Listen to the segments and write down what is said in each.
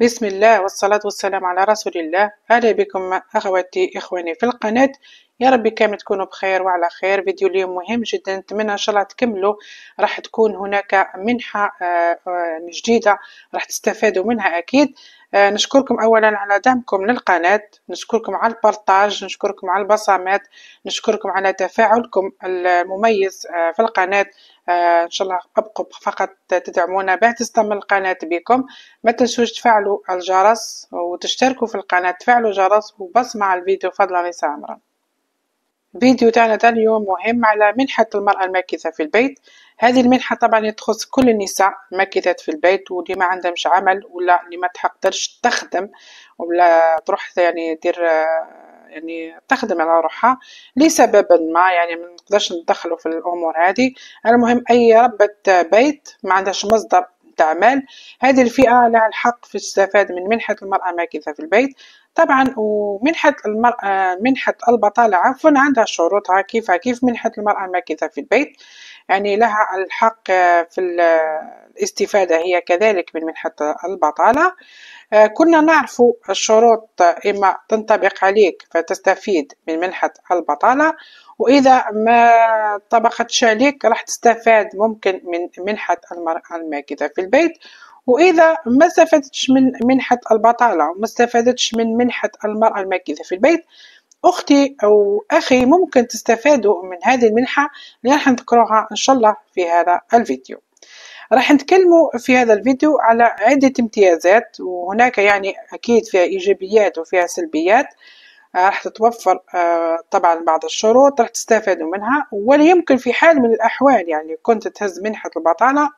بسم الله والصلاة والسلام على رسول الله أهلا بكم أخواتي إخواني في القناة يا ربي كامل تكونوا بخير وعلى خير فيديو اليوم مهم جدا نتمنى إن شاء الله تكملوا راح تكون هناك منحة آه، آه، جديدة راح تستفادوا منها أكيد آه، نشكركم اولا على دعمكم للقناه نشكركم على البارطاج نشكركم على البصمات نشكركم على تفاعلكم المميز في القناه ان شاء الله ابقوا فقط تدعمونا باه تستمر القناه بكم ما تنسوش تفعلوا الجرس وتشتركوا في القناه تفعلوا جرس وبصمه على الفيديو فضلا سامرا فيديو تاعنا تاع اليوم مهم على منحة المرأة الماكثة في البيت هذه المنحة طبعا تخص كل النساء ماكثات في البيت واللي ما عندهمش عمل ولا اللي ما تحقدرش تخدم ولا تروح يعني دير يعني تخدم على روحها لسبب ما يعني ما نقدرش ندخلوا في الامور هذه المهم اي ربة بيت ما عندهاش مصدر تاع مال هذه الفئة لها الحق في الاستفادة من منحة المرأة ماكثة في البيت طبعا ومنحة المرأة منحة البطالة عفوا عندها شروطها كيف كيف منحة المرأة ماكثة في البيت يعني لها الحق في الاستفادة هي كذلك من منحة البطالة آه، كنا نعرف الشروط إما تنطبق عليك فتستفيد من منحة البطالة وإذا ما طبقتش عليك راح تستفاد ممكن من منحة المرأة الماكثة في البيت وإذا ما استفادتش من منحة البطالة وما استفادتش من منحة المرأة الماكثة في البيت أختي أو أخي ممكن تستفادوا من هذه المنحة اللي راح نذكروها إن شاء الله في هذا الفيديو راح نتكلموا في هذا الفيديو على عدة امتيازات وهناك يعني أكيد فيها إيجابيات وفيها سلبيات آه، راح تتوفر آه، طبعا بعض الشروط راح تستفادوا منها ولا يمكن في حال من الأحوال يعني كنت تهز منحة البطالة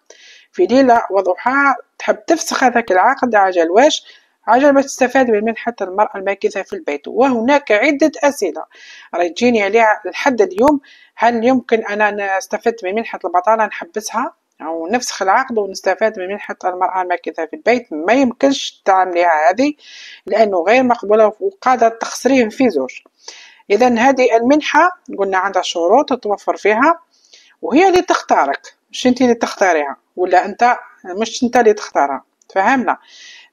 في ليلة وضحاها تحب تفسخ هذاك العقد عجل واش عجل باش تستفاد من منحة المرأة الماكثة في البيت وهناك عدة أسئلة راهي تجيني عليها لحد اليوم هل يمكن أنا استفدت من منحة البطالة نحبسها ونفسخ العقد ونستفاد من منحة المرأة الماكثة في البيت ما يمكنش تعمليها هذه لأنه غير مقبولة وقادرة تخسريهم في زوج إذا هذه المنحة قلنا عندها شروط تتوفر فيها وهي اللي تختارك مش انت اللي تختاريها ولا انت مش انت اللي تختارها فهمنا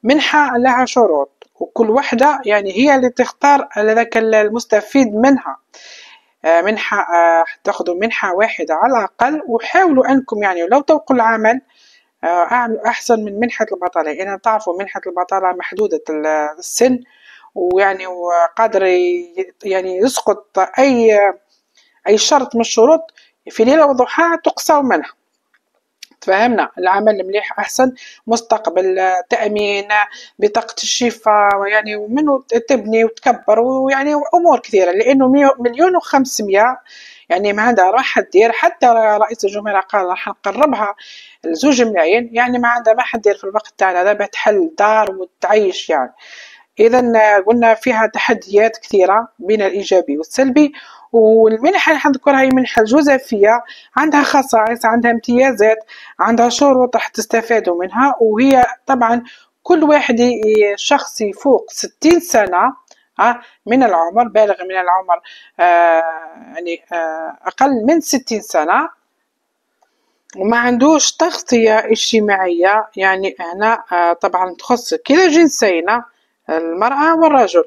منحة لها شروط وكل وحدة يعني هي اللي تختار هذاك المستفيد منها آه، منحة آه، تاخذوا منحة واحدة على الأقل وحاولوا أنكم يعني لو توقوا العمل آه، أعملوا أحسن من منحة البطالة لأن يعني تعرفوا منحة البطالة محدودة السن ويعني وقادر يعني يسقط أي أي شرط من الشروط في ليلة وضحاها تقصى منها تفهمنا العمل مليح احسن مستقبل تامين بطاقه الشفاء يعني ومنو تبني وتكبر ويعني امور كثيره لانه مليون وخمسمية يعني ما عندها راح تدير حتى رئيس الجمهوريه قال راح نقربها لزوج ملايين يعني ما عندها ما حدير في الوقت تاعنا هذا تحل دار وتعيش يعني اذا قلنا فيها تحديات كثيره بين الايجابي والسلبي والمنحة اللي حنذكرها هي منحة جوزافية عندها خصائص عندها امتيازات عندها شروط راح تستفادوا منها وهي طبعا كل واحد شخصي يفوق ستين سنة آه، من العمر بالغ من العمر آه، يعني آه، أقل من ستين سنة وما عندوش تغطية اجتماعية يعني هنا طبعا تخص كلا جنسين المرأة والرجل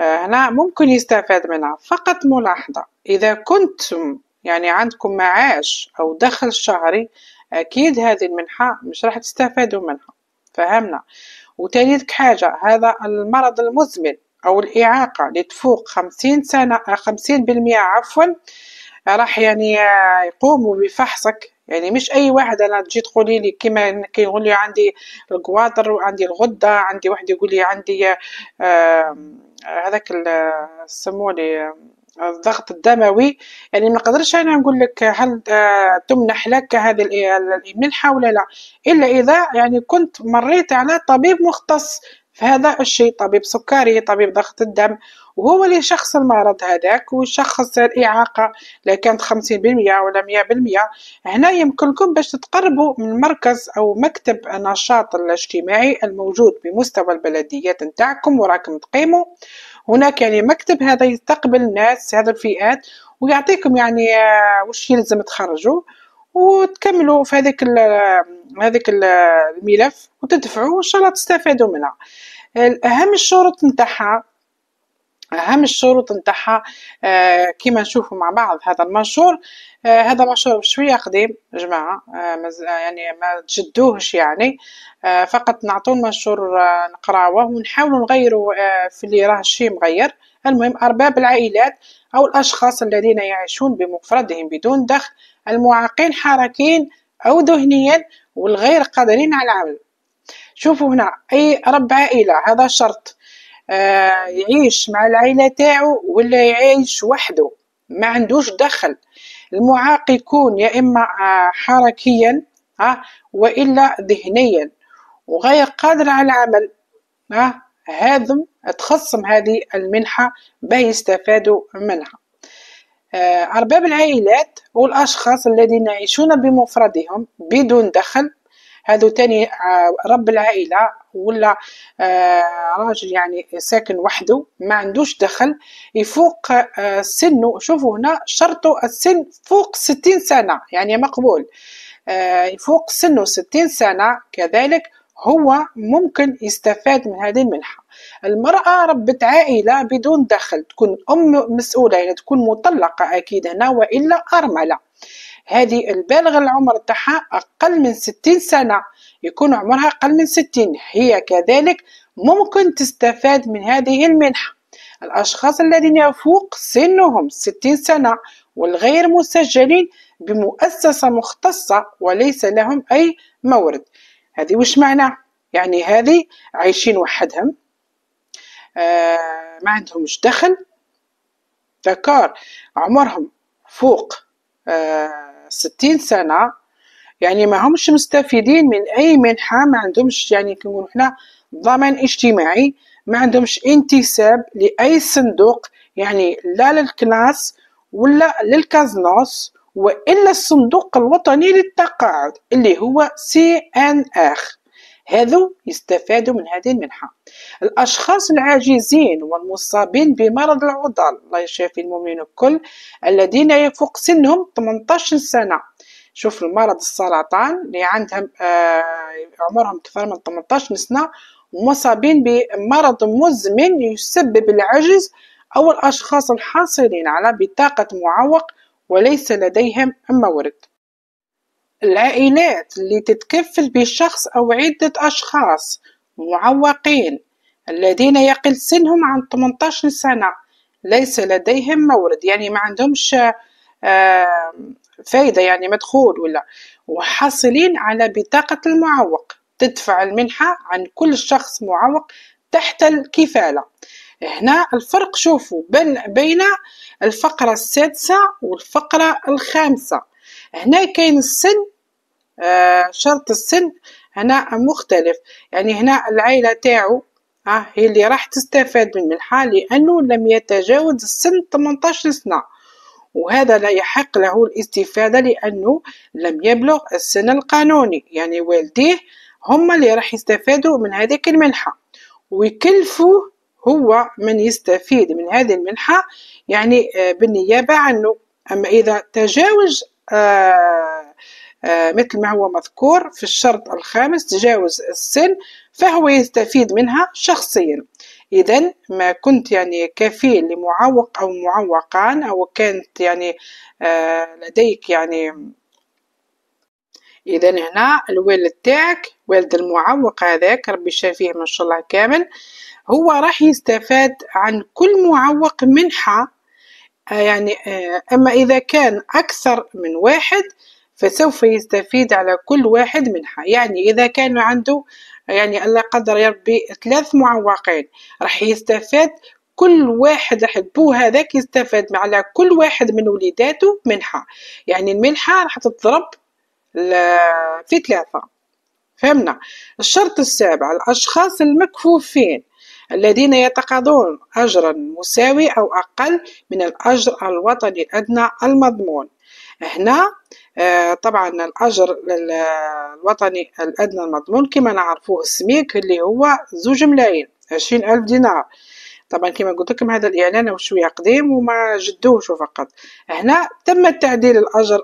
هنا ممكن يستفاد منها فقط ملاحظة إذا كنتم يعني عندكم معاش أو دخل شهري أكيد هذه المنحة مش راح تستفادوا منها فهمنا وتاني حاجة هذا المرض المزمن أو الإعاقة لتفوق خمسين سنة خمسين بالمئة عفوا راح يعني يقوموا بفحصك يعني مش اي واحد انا تجي تقولي لي كيما يقول لي عندي القواطر وعندي الغده عندي واحد يقول لي عندي آه هذاك لي الضغط الدموي يعني ما نقدرش انا نقول لك هل آه، تمنح لك هذه المنحه ولا لا الا اذا يعني كنت مريت على طبيب مختص في هذا الشيء طبيب سكري طبيب ضغط الدم وهو اللي يشخص المرض هذاك ويشخص الإعاقة إذا كانت بالمئة ولا مئة بالمئة هنا يمكنكم باش تتقربوا من مركز أو مكتب النشاط الاجتماعي الموجود بمستوى البلديات نتاعكم وراكم تقيموا هناك يعني مكتب هذا يستقبل الناس هذا الفئات ويعطيكم يعني آه، وش يلزم تخرجوا وتكملوا في هذيك آه، هذيك آه، الملف وتدفعوا وان شاء الله تستفادوا منها اهم الشروط نتاعها اهم الشروط نتاعها كيما نشوفوا مع بعض هذا المنشور آه، هذا منشور شويه قديم جماعه آه، آه، يعني ما تشدوهش يعني فقط نعطوا المنشور نقراوه ونحاولوا نغيروا في اللي راه شي مغير المهم ارباب العائلات او الاشخاص الذين يعيشون بمفردهم بدون دخل المعاقين حركيا او ذهنيا والغير قادرين على العمل شوفوا هنا اي رب عائله هذا شرط آه، يعيش مع العائله تاعو ولا يعيش وحده ما عندوش دخل المعاق يكون يا اما آه، حركيا ها آه، والا ذهنيا وغير قادر على العمل ها هذم تخصم هذه المنحه باه يستفادوا منها أرباب العائلات والأشخاص الذين يعيشون بمفردهم بدون دخل هذا تاني آه، رب العائله ولا آه، راجل يعني ساكن وحده ما عندوش دخل يفوق آه، سنه شوفوا هنا شرطه السن فوق ستين سنه يعني مقبول فوق سنه ستين سنه كذلك هو ممكن يستفاد من هذه المنحة المرأة ربة عائلة بدون دخل تكون أم مسؤولة يعني تكون مطلقة أكيد هنا وإلا أرملة هذه البالغة العمر تاعها أقل من ستين سنة يكون عمرها أقل من ستين هي كذلك ممكن تستفاد من هذه المنحة الأشخاص الذين يفوق سنهم ستين سنة والغير مسجلين بمؤسسة مختصة وليس لهم أي مورد هذه وش معنى؟ يعني هذه عايشين وحدهم آه ما عندهمش دخل ذكر عمرهم فوق آه 60 سنه يعني ما همش مستفيدين من اي منحه ما عندهمش يعني كنقولوا حنا ضمان اجتماعي ما عندهمش انتساب لاي صندوق يعني لا للكناس ولا للكازنوس والا الصندوق الوطني للتقاعد اللي هو سي ان اخ هذو يستفادوا من هذه المنحة الأشخاص العاجزين والمصابين بمرض العضال الله يشافي المؤمنين الكل الذين يفوق سنهم 18 سنة شوف المرض السرطان اللي عندهم آه عمرهم أكثر من 18 سنة ومصابين بمرض مزمن يسبب العجز أو الأشخاص الحاصلين على بطاقة معوق وليس لديهم مورد العائلات اللي تتكفل بشخص أو عدة أشخاص معوقين الذين يقل سنهم عن 18 سنة ليس لديهم مورد يعني ما عندهمش آه، فايدة يعني مدخول ولا وحاصلين على بطاقة المعوق تدفع المنحة عن كل شخص معوق تحت الكفالة هنا الفرق شوفوا بين الفقرة السادسة والفقرة الخامسة هنا كاين السن آه، شرط السن هنا مختلف يعني هنا العائلة تاعو آه، هي اللي راح تستفاد من المنحة لأنه لم يتجاوز السن 18 سنة وهذا لا يحق له الاستفادة لأنه لم يبلغ السن القانوني يعني والديه هما اللي راح يستفادوا من هذه المنحة ويكلفوه هو من يستفيد من هذه المنحة يعني آه، بالنيابة عنه أما إذا تجاوز آه، آه، مثل ما هو مذكور في الشرط الخامس تجاوز السن فهو يستفيد منها شخصيا إذا ما كنت يعني كفيل لمعوق أو معوقان أو كانت يعني آه، لديك يعني إذا هنا الوالد تاعك والد المعوق هذاك ربي شافيه ما شاء الله كامل هو راح يستفاد عن كل معوق منحة آه، يعني آه، أما إذا كان أكثر من واحد فسوف يستفيد على كل واحد منها يعني إذا كان عنده يعني الله قدر يربي ثلاث معوقين راح يستفاد كل واحد راح هذاك يستفاد على كل واحد من وليداته منحة يعني المنحة راح تضرب في ثلاثة فهمنا الشرط السابع الأشخاص المكفوفين الذين يتقاضون أجرا مساوي أو أقل من الأجر الوطني الأدنى المضمون هنا آه، طبعا الأجر الوطني الأدنى المضمون كما نعرفوه السميك اللي هو زوج ملايين عشرين ألف دينار طبعا كما قلت لكم هذا الاعلان شويه قديم وما جدوهش فقط هنا تم تعديل الاجر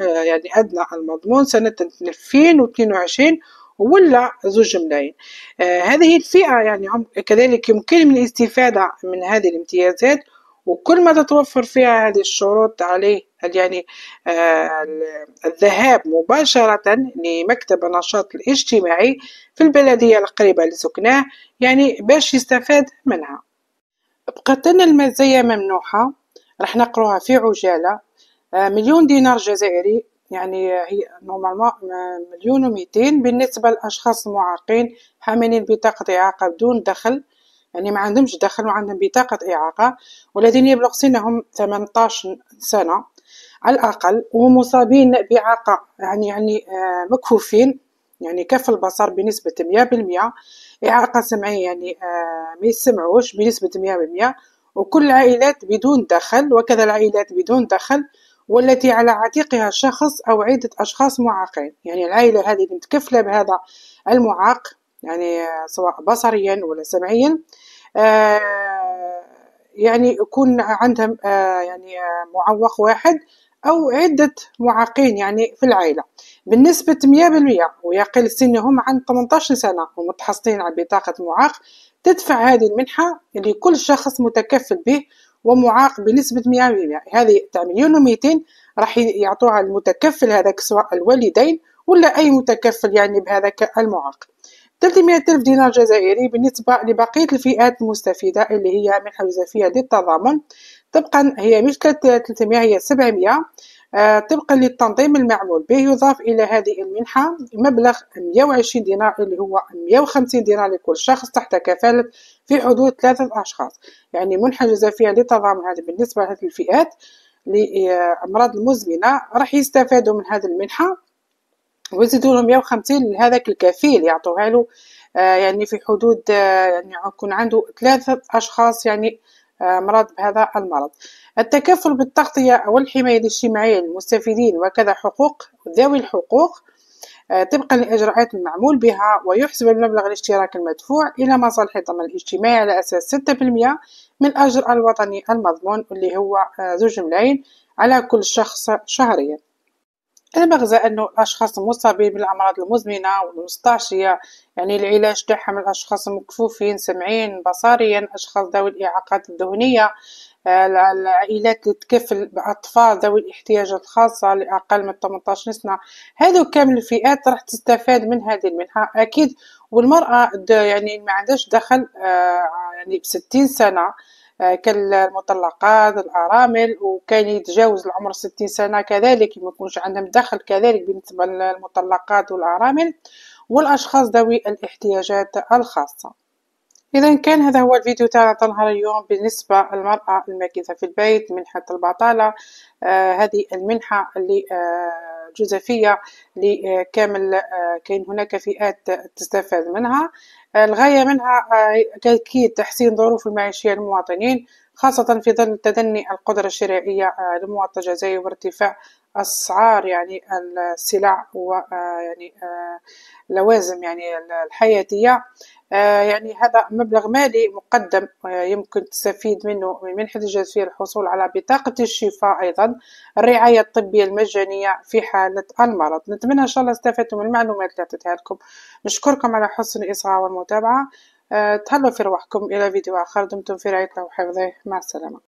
يعني ادنى المضمون سنه 2022 ولا زوج ملايين آه هذه الفئة يعني كذلك يمكنهم الاستفادة من هذه الامتيازات وكل ما تتوفر فيها هذه الشروط عليه يعني آه الذهاب مباشرة لمكتب النشاط الاجتماعي في البلدية القريبة لسكناه يعني باش يستفاد منها بقت لنا المزايا ممنوحة راح نقروها في عجالة آه مليون دينار جزائري يعني هي نورمالمون مليون و بالنسبه للاشخاص المعاقين حاملين بطاقه اعاقه بدون دخل يعني ما عندهمش دخل وعندهم بطاقه اعاقه والذين يبلغ سنهم 18 سنه على الاقل ومصابين باعاقه يعني يعني آه، مكفوفين يعني كف البصر بنسبة 100% إعاقة سمعية يعني آه، ما يسمعوش بنسبة 100% وكل العائلات بدون دخل وكذا العائلات بدون دخل والتي على عاتقها شخص أو عدة أشخاص معاقين يعني العائلة هذه متكفلة بهذا المعاق يعني سواء بصريا ولا سمعيا آه، يعني يكون عندها آه، يعني آه، معوق واحد أو عدة معاقين يعني في العائلة بنسبة 100% ويقل سنهم عن 18 سنة ومتحصلين على بطاقة معاق تدفع هذه المنحة لكل شخص متكفل به ومعاق بنسبة 100% هذه تاع مليون و200 راح يعطوها المتكفل هذاك سواء الوالدين ولا أي متكفل يعني بهذاك المعاق 300 ألف دينار جزائري بالنسبة لبقية الفئات المستفيدة اللي هي من حوزة فيها للتضامن طبقا هي مش 300 هي 700 آه، طبقا للتنظيم المعمول به يضاف إلى هذه المنحة مبلغ 120 دينار اللي هو 150 دينار لكل شخص تحت كفالة في حدود ثلاثة اشخاص يعني منحة جزافية لتضامن هذه بالنسبة لهذه الفئات لأمراض المزمنة راح يستفادوا من هذه المنحة ويزيدوا لهم 150 لهذاك الكفيل يعطوها له آه، يعني في حدود آه، يعني يكون عنده ثلاثة أشخاص يعني أمراض آه، بهذا المرض التكفل بالتغطية والحماية الاجتماعية للمستفيدين وكذا حقوق ذوي الحقوق آه، طبقا للإجراءات المعمول بها ويحسب المبلغ الاشتراك المدفوع إلى مصالح الضمان الاجتماعي على أساس 6% من أجر الوطني المضمون اللي هو زوج آه، ملايين على كل شخص شهريا المغزى أنه الأشخاص المصابين بالأمراض المزمنة والمستعصية يعني العلاج تاعهم الأشخاص المكفوفين سمعين بصريا أشخاص ذوي الإعاقات الذهنية العائلات آه، اللي تكفل بأطفال ذوي الاحتياجات الخاصة لأقل من 18 سنة هذو كامل الفئات راح تستفاد من هذه المنحة أكيد والمرأة يعني ما عندهاش دخل آه، يعني بستين سنة آه، كالمطلقات الارامل وكاين يتجاوز العمر 60 سنه كذلك ما يكونش عندهم دخل كذلك بالنسبه للمطلقات والارامل والاشخاص ذوي الاحتياجات الخاصه اذا كان هذا هو الفيديو تاع نهار اليوم بالنسبه للمراه الماكثه في البيت منحه البطاله آه هذه المنحه اللي آه جزيفية لكامل آه، كاين هناك فئات تستفاد منها الغاية منها آه، تأكيد تحسين ظروف المعيشية للمواطنين خاصة في ظل تدني القدرة الشرائية آه، لمواطن الجزائر وارتفاع أسعار يعني السلع ويعني لوازم آه، يعني, آه، يعني الحياتية آه، يعني هذا مبلغ مالي مقدم يمكن تستفيد منه من منحة الجزائر الحصول على بطاقة الشفاء أيضا الرعاية الطبية المجانية في حالة المرض نتمنى إن شاء الله استفدتم من المعلومات اللي أعطيتها لكم نشكركم على حسن الإصغاء والمتابعة تهلوا في رواحكم إلى فيديو آخر دمتم في رعاية الله وحفظه مع السلامة